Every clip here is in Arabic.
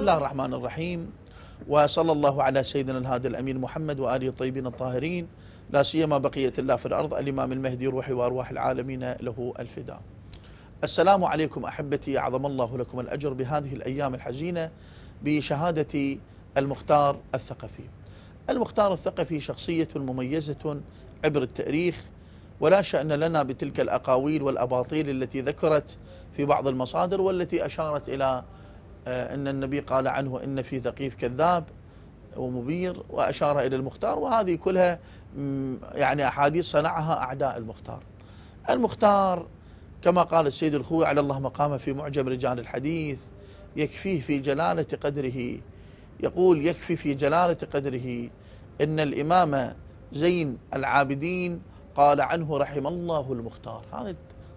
الله الرحمن الرحيم وصلى الله على سيدنا الهادي الأمين محمد وآله الطيبين الطاهرين لا سيما بقية الله في الأرض الإمام المهدي روحي وأرواح العالمين له الفداء السلام عليكم أحبتي أعظم الله لكم الأجر بهذه الأيام الحزينة بشهادة المختار الثقفي المختار الثقفي شخصية مميزة عبر التاريخ ولا شأن لنا بتلك الأقاويل والأباطيل التي ذكرت في بعض المصادر والتي أشارت إلى آه، أن النبي قال عنه إن في ثقيف كذاب ومبير وأشار إلى المختار وهذه كلها يعني أحاديث صنعها أعداء المختار المختار كما قال السيد الخوي على الله مقامه في معجم رجال الحديث يكفيه في جلالة قدره يقول يكفي في جلالة قدره إن الإمام زين العابدين قال عنه رحم الله المختار هذا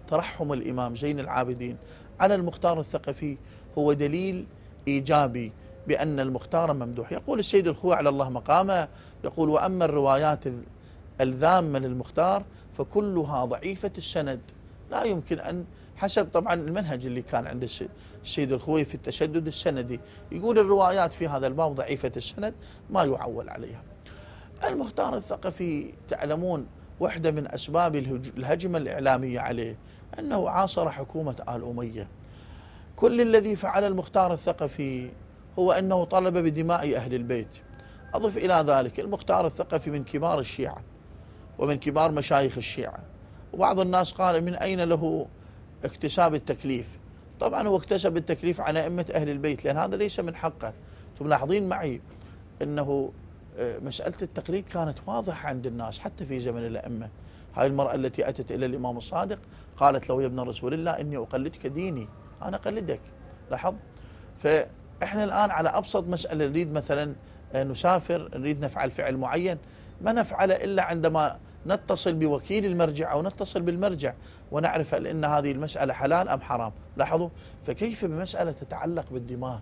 ترحم الإمام زين العابدين على المختار الثقفي هو دليل إيجابي بأن المختار ممدوح يقول السيد الخوي على الله مقامه يقول وأما الروايات الذامة للمختار فكلها ضعيفة السند لا يمكن أن حسب طبعا المنهج اللي كان عند السيد الخوي في التشدد السندي يقول الروايات في هذا الباب ضعيفة السند ما يعول عليها المختار الثقفي تعلمون واحدة من أسباب الهجمة الإعلامية عليه أنه عاصر حكومة آل أمية كل الذي فعل المختار الثقفي هو أنه طلب بدماء أهل البيت أضف إلى ذلك المختار الثقفي من كبار الشيعة ومن كبار مشايخ الشيعة وبعض الناس قال من أين له اكتساب التكليف طبعا هو اكتسب التكليف على أئمة أهل البيت لأن هذا ليس من حقه تلاحظين معي أنه مسألة التقليد كانت واضحة عند الناس حتى في زمن الأئمة هاي المرأة التي أتت إلى الإمام الصادق قالت له يا ابن رسول الله إني أقلدك ديني أنا أقلدك لاحظ فإحنا الآن على أبسط مسألة نريد مثلا نسافر نريد نفعل فعل معين ما نفعل إلا عندما نتصل بوكيل المرجع أو نتصل بالمرجع ونعرف هل إن هذه المسألة حلال أم حرام لاحظوا فكيف بمسألة تتعلق بالدماغ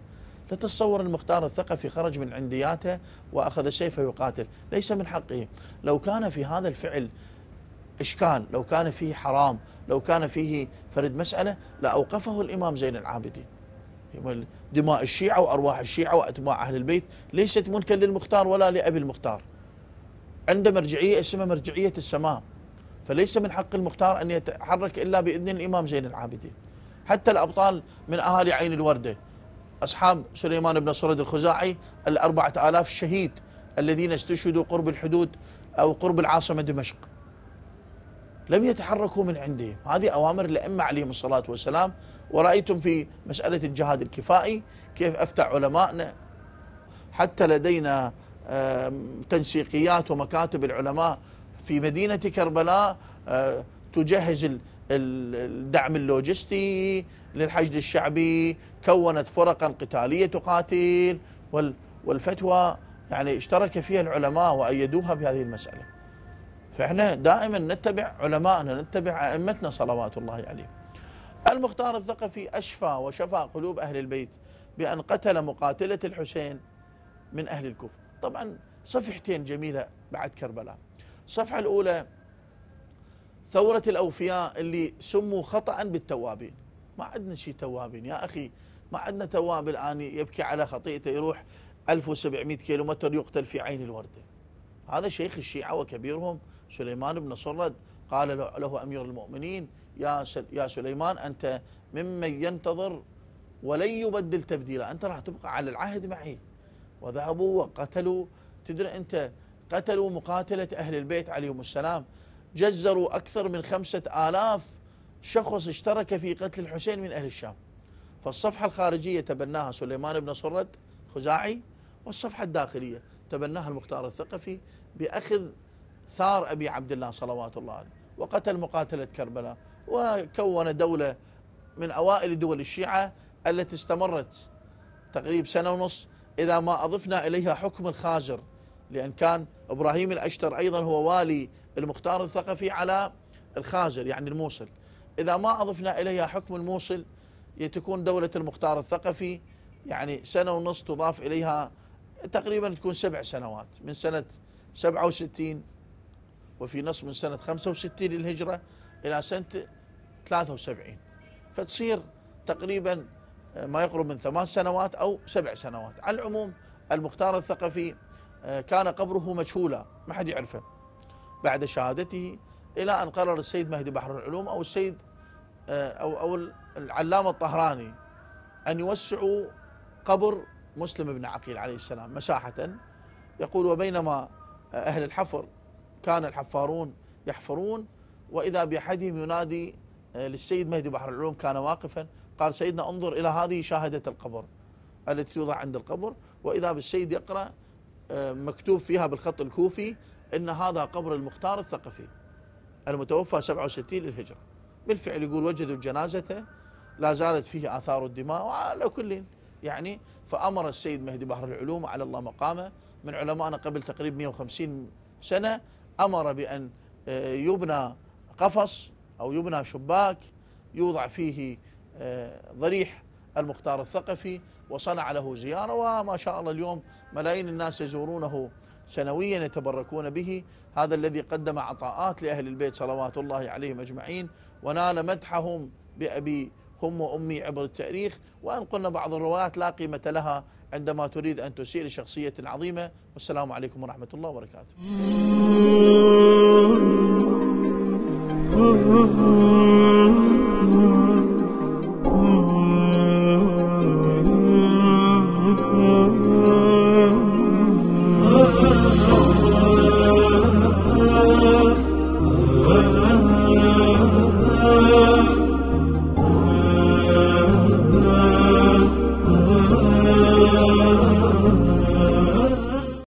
لا تتصور المختار الثقفي خرج من عندياته وأخذ سيفه يقاتل ليس من حقه لو كان في هذا الفعل إشكال لو كان فيه حرام لو كان فيه فرد مسألة لأوقفه الإمام زين العابدين دماء الشيعة وأرواح الشيعة وأتباع أهل البيت ليست ملكا للمختار ولا لأبي المختار عنده مرجعية اسمها مرجعية السماء فليس من حق المختار أن يتحرك إلا بإذن الإمام زين العابدين حتى الأبطال من أهالي عين الوردة أصحاب سليمان بن صرد الخزاعي الأربعة آلاف شهيد الذين استشهدوا قرب الحدود أو قرب العاصمة دمشق لم يتحركوا من عندهم هذه أوامر الأئمة عليهم الصلاة والسلام ورأيتم في مسألة الجهاد الكفائي كيف أفتى علمائنا حتى لدينا تنسيقيات ومكاتب العلماء في مدينة كربلاء آه، تجهز الدعم اللوجستي للحشد الشعبي كونت فرقا قتالية تقاتل والفتوى يعني اشترك فيها العلماء وأيدوها بهذه المسألة فإحنا دائما نتبع علماءنا نتبع أئمتنا صلوات الله عليهم المختار الثقفي أشفى وشفى قلوب أهل البيت بأن قتل مقاتلة الحسين من أهل الكفر طبعا صفحتين جميلة بعد كربلاء الصفحة الأولى ثورة الأوفياء اللي سموا خطأ بالتوابين ما عندنا شيء توابين يا أخي ما عندنا تواب الآن يبكي على خطيئته يروح 1700 كيلومتر يقتل في عين الوردة هذا شيخ الشيعة وكبيرهم سليمان بن صرد قال له أمير المؤمنين يا يا سليمان أنت ممن ينتظر ولن يبدل تبديلا أنت راح تبقى على العهد معي وذهبوا وقتلوا تدري أنت قتلوا مقاتلة أهل البيت عليهم السلام جزروا أكثر من خمسة آلاف شخص اشترك في قتل الحسين من أهل الشام فالصفحة الخارجية تبناها سليمان بن صرد خزاعي والصفحة الداخلية تبناها المختار الثقفي بأخذ ثار أبي عبد الله صلوات الله عليه وقتل مقاتلة كربلاء وكون دولة من أوائل دول الشيعة التي استمرت تقريب سنة ونص إذا ما أضفنا إليها حكم الخازر لأن كان إبراهيم الأشتر أيضا هو والي المختار الثقفي على الخازر يعني الموصل إذا ما أضفنا إليها حكم الموصل تكون دولة المختار الثقفي يعني سنة ونص تضاف إليها تقريبا تكون سبع سنوات من سنة 67 وفي نص من سنة 65 للهجرة إلى سنة 73 فتصير تقريبا آه، ما يقرب من ثمان سنوات أو سبع سنوات على العموم المختار الثقفي آه، كان قبره مجهولا ما حد يعرفه بعد شهادته إلى أن قرر السيد مهدي بحر العلوم أو السيد آه، أو أو العلامة الطهراني أن يوسعوا قبر مسلم بن عقيل عليه السلام مساحة يقول وبينما أهل الحفر كان الحفارون يحفرون وإذا بأحدهم ينادي آه، للسيد مهدي بحر العلوم كان واقفا قال سيدنا انظر إلى هذه شاهدة القبر التي توضع عند القبر وإذا بالسيد يقرأ مكتوب فيها بالخط الكوفي ان هذا قبر المختار الثقفي المتوفى 67 للهجره بالفعل يقول وجدوا جنازته لا زالت فيه اثار الدماء وعلى كل يعني فامر السيد مهدي بحر العلوم على الله مقامه من علمائنا قبل تقريبا 150 سنه امر بان آه، يبنى قفص او يبنى شباك يوضع فيه آه، ضريح المختار الثقفي وصنع له زيارة وما شاء الله اليوم ملايين الناس يزورونه سنويا يتبركون به هذا الذي قدم عطاءات لأهل البيت صلوات الله عليهم أجمعين ونال مدحهم بأبي هم وأمي عبر التاريخ وأن قلنا بعض الروايات لا قيمة لها عندما تريد أن تسيء لشخصية عظيمة والسلام عليكم ورحمة الله وبركاته